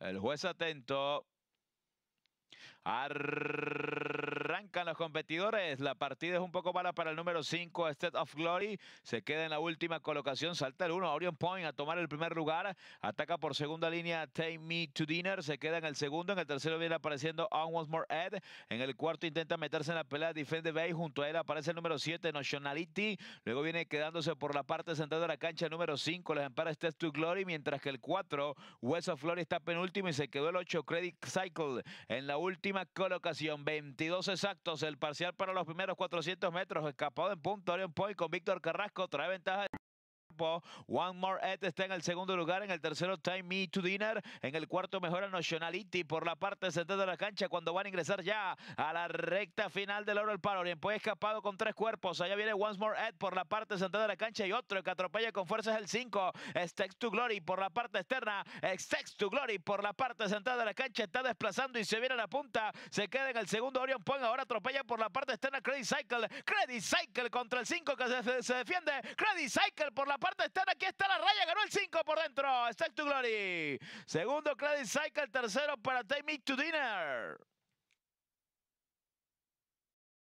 El juez atento los competidores. La partida es un poco mala para el número 5, State of Glory. Se queda en la última colocación. Salta el 1, Orion Point a tomar el primer lugar. Ataca por segunda línea Take Me to Dinner. Se queda en el segundo. En el tercero viene apareciendo On Once More Ed. En el cuarto intenta meterse en la pelea Defend the Bay. Junto a él aparece el número 7, Notionality Luego viene quedándose por la parte central de la cancha el número 5, los ampara State to Glory. Mientras que el 4, West of Glory está penúltimo y se quedó el 8, Credit Cycle en la última colocación. 22 exactos el parcial para los primeros 400 metros, escapado en punto Orion Point con Víctor Carrasco, trae ventaja. One More Ed está en el segundo lugar. En el tercero, Time Me to Dinner. En el cuarto, mejora Nationality por la parte central de la cancha cuando van a ingresar ya a la recta final del oro del Bien, escapado con tres cuerpos. Allá viene One More Ed por la parte central de la cancha y otro que atropella con fuerza es el 5. Stacks to Glory por la parte externa. Stacks to Glory por la parte central de la cancha está desplazando y se viene a la punta. Se queda en el segundo Orion Pong. Ahora atropella por la parte externa Credit Cycle. Credit Cycle contra el 5 que se, se defiende. Credit Cycle por la parte aquí está la raya, ganó el 5 por dentro. Stack to Glory. Segundo, Credit Cycle. Tercero para Take Me to Dinner.